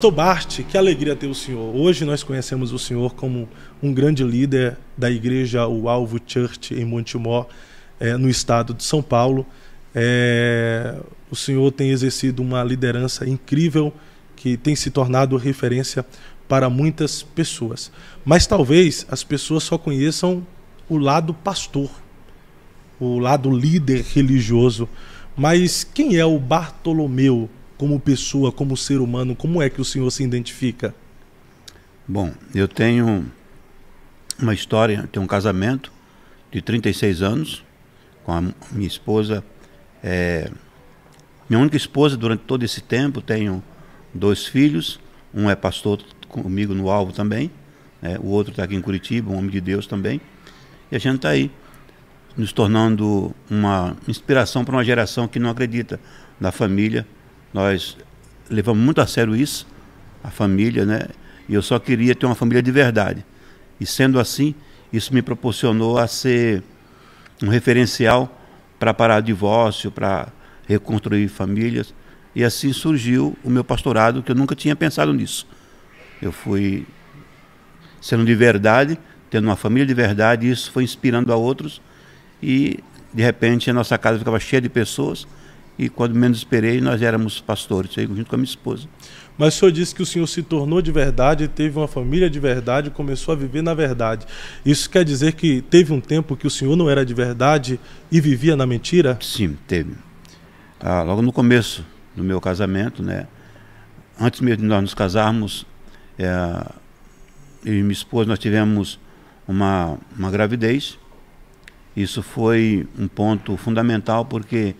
Tobaste, que alegria ter o senhor. Hoje nós conhecemos o senhor como um grande líder da igreja O Alvo Church em Montimó, é, eh, no estado de São Paulo. É, o senhor tem exercido uma liderança incrível que tem se tornado referência para muitas pessoas. Mas talvez as pessoas só conheçam o lado pastor, o lado líder religioso. Mas quem é o Bartolomeu? como pessoa, como ser humano? Como é que o senhor se identifica? Bom, eu tenho uma história, tenho um casamento de 36 anos com a minha esposa. É, minha única esposa durante todo esse tempo, tenho dois filhos, um é pastor comigo no alvo também, né? o outro está aqui em Curitiba, um homem de Deus também. E a gente está aí, nos tornando uma inspiração para uma geração que não acredita na família, nós levamos muito a sério isso, a família, né? E eu só queria ter uma família de verdade. E sendo assim, isso me proporcionou a ser um referencial para parar o divórcio, para reconstruir famílias. E assim surgiu o meu pastorado, que eu nunca tinha pensado nisso. Eu fui sendo de verdade, tendo uma família de verdade, e isso foi inspirando a outros. E, de repente, a nossa casa ficava cheia de pessoas e quando menos esperei, nós éramos pastores, aí junto com a minha esposa. Mas o senhor disse que o senhor se tornou de verdade, teve uma família de verdade, começou a viver na verdade. Isso quer dizer que teve um tempo que o senhor não era de verdade e vivia na mentira? Sim, teve. Ah, logo no começo do meu casamento, né? Antes mesmo de nós nos casarmos, é, eu e minha esposa, nós tivemos uma, uma gravidez. Isso foi um ponto fundamental porque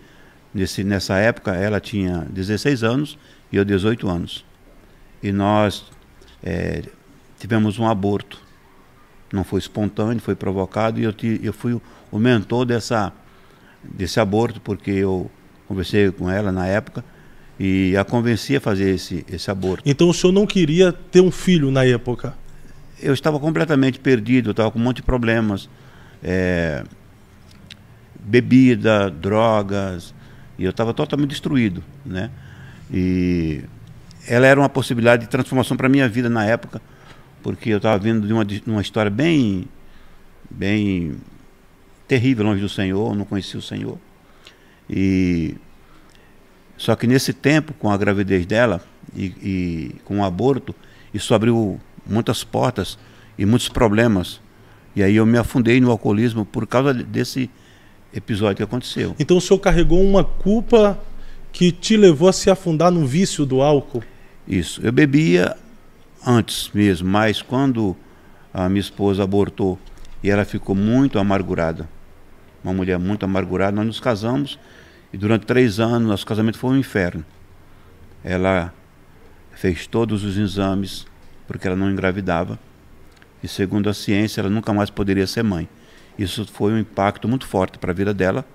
Nesse, nessa época ela tinha 16 anos e eu 18 anos. E nós é, tivemos um aborto. Não foi espontâneo, foi provocado e eu, eu fui o mentor dessa, desse aborto, porque eu conversei com ela na época e a convenci a fazer esse, esse aborto. Então o senhor não queria ter um filho na época? Eu estava completamente perdido, estava com um monte de problemas. É, bebida, drogas, e eu estava totalmente destruído, né? E ela era uma possibilidade de transformação para minha vida na época, porque eu estava vindo de uma, de uma história bem, bem terrível longe do Senhor, não conhecia o Senhor. E só que nesse tempo, com a gravidez dela e, e com o aborto, isso abriu muitas portas e muitos problemas. E aí eu me afundei no alcoolismo por causa desse episódio que aconteceu. Então o senhor carregou uma culpa que te levou a se afundar no vício do álcool? Isso. Eu bebia antes mesmo, mas quando a minha esposa abortou e ela ficou muito amargurada, uma mulher muito amargurada, nós nos casamos e durante três anos nosso casamento foi um inferno. Ela fez todos os exames porque ela não engravidava e segundo a ciência ela nunca mais poderia ser mãe. Isso foi um impacto muito forte para a vida dela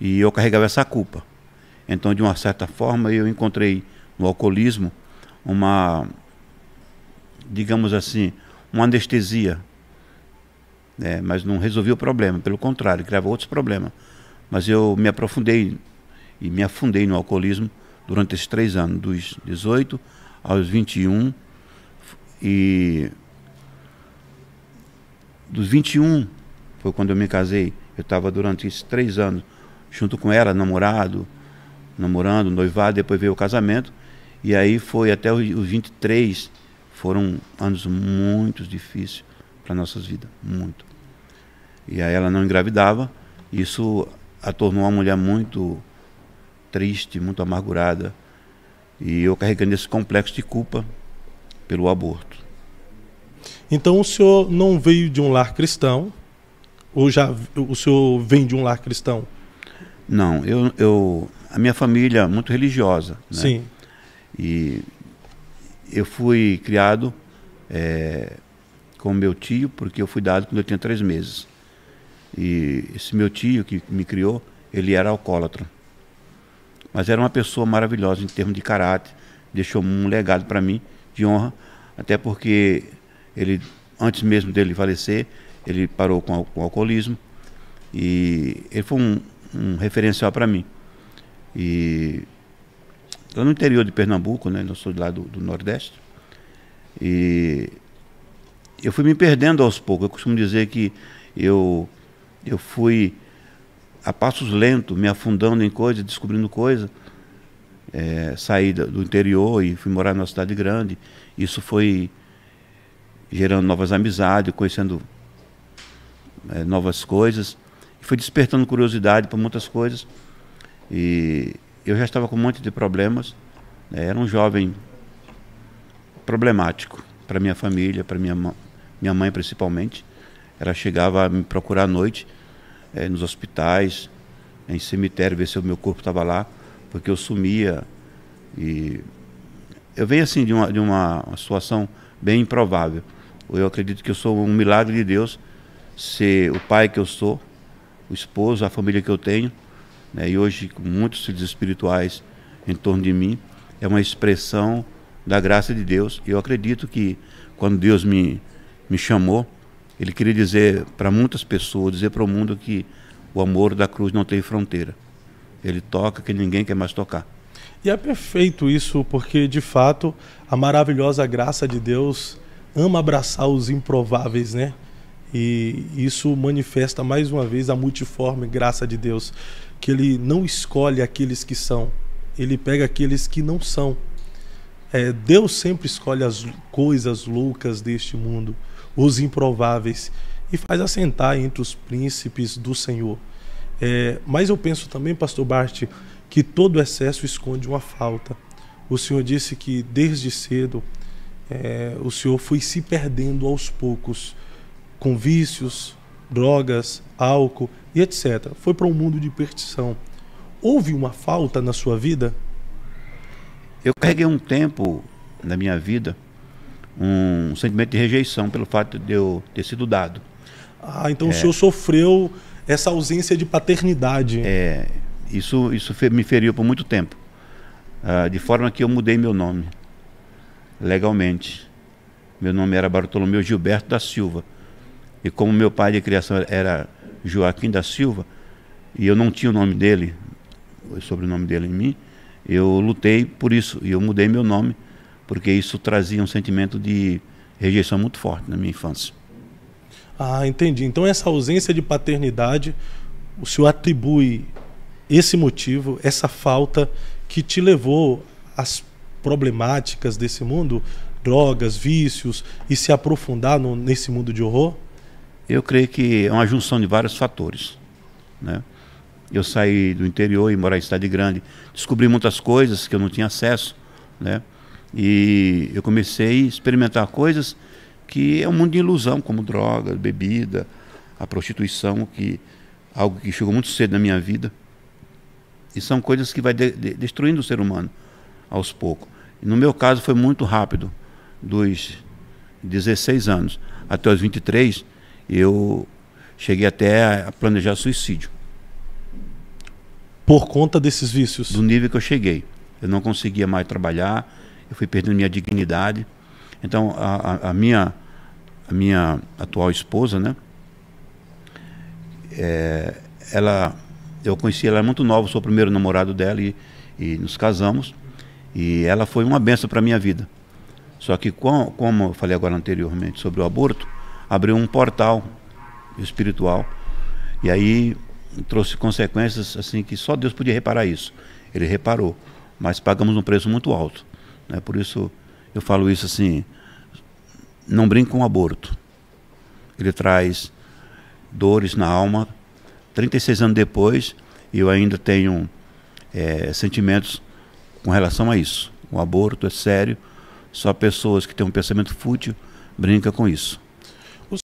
e eu carregava essa culpa. Então, de uma certa forma, eu encontrei no alcoolismo uma, digamos assim, uma anestesia, né? mas não resolvia o problema, pelo contrário, criava outros problemas. Mas eu me aprofundei e me afundei no alcoolismo durante esses três anos, dos 18 aos 21 e dos 21 foi quando eu me casei. Eu estava durante esses três anos junto com ela, namorado, namorando, noivado, depois veio o casamento. E aí foi até os 23. Foram anos muito difíceis para nossas vidas, muito. E aí ela não engravidava. Isso a tornou uma mulher muito triste, muito amargurada. E eu carregando esse complexo de culpa pelo aborto. Então o senhor não veio de um lar cristão, ou já o senhor vem de um lar cristão? Não, eu, eu a minha família é muito religiosa. Né? Sim. E eu fui criado é, com meu tio, porque eu fui dado quando eu tinha três meses. E esse meu tio que me criou, ele era alcoólatra. Mas era uma pessoa maravilhosa em termos de caráter, deixou um legado para mim de honra, até porque ele, antes mesmo dele falecer, ele parou com, com o alcoolismo e ele foi um, um referencial para mim. E eu no interior de Pernambuco, né? Eu sou de lá do, do Nordeste. E eu fui me perdendo aos poucos. Eu costumo dizer que eu, eu fui a passos lentos, me afundando em coisas, descobrindo coisas. É, saí do interior e fui morar numa cidade grande. Isso foi gerando novas amizades, conhecendo é, novas coisas. E foi despertando curiosidade para muitas coisas. E eu já estava com um monte de problemas. Né? Era um jovem problemático para minha família, para minha, minha mãe principalmente. Ela chegava a me procurar à noite é, nos hospitais, em cemitério, ver se o meu corpo estava lá, porque eu sumia. E eu venho assim de uma, de uma situação bem improvável. Eu acredito que eu sou um milagre de Deus ser o pai que eu sou, o esposo, a família que eu tenho, né? e hoje com muitos filhos espirituais em torno de mim, é uma expressão da graça de Deus. Eu acredito que quando Deus me, me chamou, ele queria dizer para muitas pessoas, dizer para o mundo que o amor da cruz não tem fronteira. Ele toca que ninguém quer mais tocar. E é perfeito isso, porque de fato a maravilhosa graça de Deus ama abraçar os improváveis, né? E isso manifesta mais uma vez a multiforme graça de Deus, que ele não escolhe aqueles que são, ele pega aqueles que não são. É, Deus sempre escolhe as coisas loucas deste mundo, os improváveis, e faz assentar entre os príncipes do Senhor. É, mas eu penso também, pastor Bart, que todo excesso esconde uma falta. O Senhor disse que desde cedo é, o Senhor foi se perdendo aos poucos com vícios, drogas, álcool e etc. Foi para um mundo de perdição. Houve uma falta na sua vida? Eu carreguei um tempo na minha vida um sentimento de rejeição pelo fato de eu ter sido dado. Ah, então é. o senhor sofreu essa ausência de paternidade. É, isso, isso me feriu por muito tempo. Uh, de forma que eu mudei meu nome legalmente. Meu nome era Bartolomeu Gilberto da Silva. E como meu pai de criação era Joaquim da Silva, e eu não tinha o nome dele, o sobrenome dele em mim, eu lutei por isso e eu mudei meu nome, porque isso trazia um sentimento de rejeição muito forte na minha infância. Ah, entendi. Então essa ausência de paternidade, o senhor atribui esse motivo, essa falta que te levou às problemáticas desse mundo, drogas, vícios e se aprofundar no, nesse mundo de horror? Eu creio que é uma junção de vários fatores. Né? Eu saí do interior e morar em cidade grande, descobri muitas coisas que eu não tinha acesso, né? E eu comecei a experimentar coisas que é um mundo de ilusão, como droga, bebida, a prostituição, que é algo que chegou muito cedo na minha vida. E são coisas que vai de, de, destruindo o ser humano aos poucos. no meu caso foi muito rápido, dos 16 anos até os 23, eu cheguei até a planejar suicídio. Por conta desses vícios? Do nível que eu cheguei. Eu não conseguia mais trabalhar, eu fui perdendo minha dignidade. Então, a, a minha, a minha atual esposa, né? É, ela, eu conheci ela é muito nova, sou o primeiro namorado dela e, e nos casamos. E ela foi uma benção para a minha vida. Só que, com, como eu falei agora anteriormente sobre o aborto, abriu um portal espiritual. E aí trouxe consequências assim que só Deus podia reparar isso. Ele reparou, mas pagamos um preço muito alto. Né? Por isso eu falo isso assim: não brinque com o aborto. Ele traz dores na alma. 36 anos depois, eu ainda tenho é, sentimentos com relação a isso. O aborto é sério, só pessoas que têm um pensamento fútil brincam com isso.